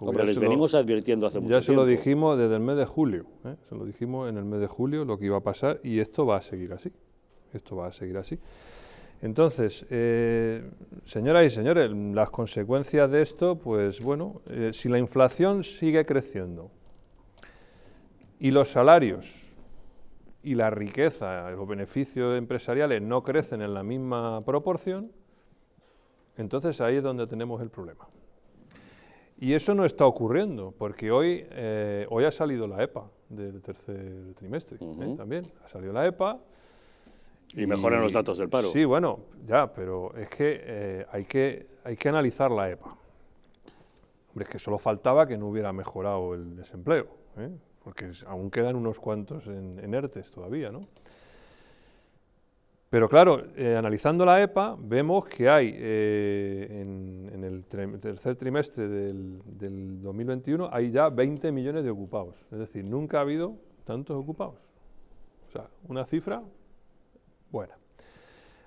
Hombre, les venimos advirtiendo hace mucho tiempo. Ya se lo dijimos desde el mes de julio, ¿eh? se lo dijimos en el mes de julio lo que iba a pasar y esto va a seguir así, esto va a seguir así. Entonces, eh, señoras y señores, las consecuencias de esto, pues bueno, eh, si la inflación sigue creciendo y los salarios y la riqueza, los beneficios empresariales no crecen en la misma proporción, entonces ahí es donde tenemos el problema. Y eso no está ocurriendo, porque hoy, eh, hoy ha salido la EPA del tercer trimestre, ¿eh? también. Ha salido la EPA. Y, mejoran los datos del paro. Sí, bueno, ya, pero es que, eh, hay que hay que analizar la EPA. Hombre, es que solo faltaba que no hubiera mejorado el desempleo, porque aún quedan unos cuantos en, en ERTES todavía, ¿no? Pero claro, eh, analizando la EPA, vemos que hay eh, en, el tercer trimestre del, 2021 hay ya 20 millones de ocupados. Es decir, nunca ha habido tantos ocupados. O sea, una cifra buena.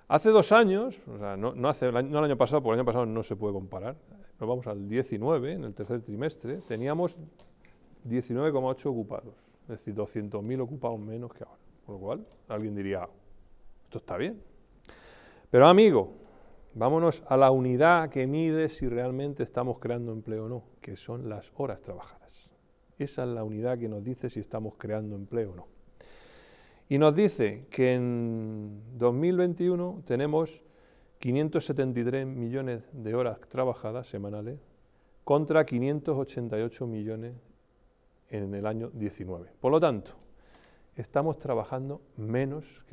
Hace dos años, o sea, no, hace, el año pasado, porque el año pasado no se puede comparar, nos vamos al 19, en el tercer trimestre, teníamos 19,8 ocupados, es decir, 200.000 ocupados menos que ahora. Por lo cual, alguien diría, esto está bien. Pero amigo, vámonos a la unidad que mide si realmente estamos creando empleo o no, que son las horas trabajadas. Esa es la unidad que nos dice si estamos creando empleo o no. Y nos dice que en 2021 tenemos 573 millones de horas trabajadas semanales contra 588 millones en el año 19. Por lo tanto, estamos trabajando menos que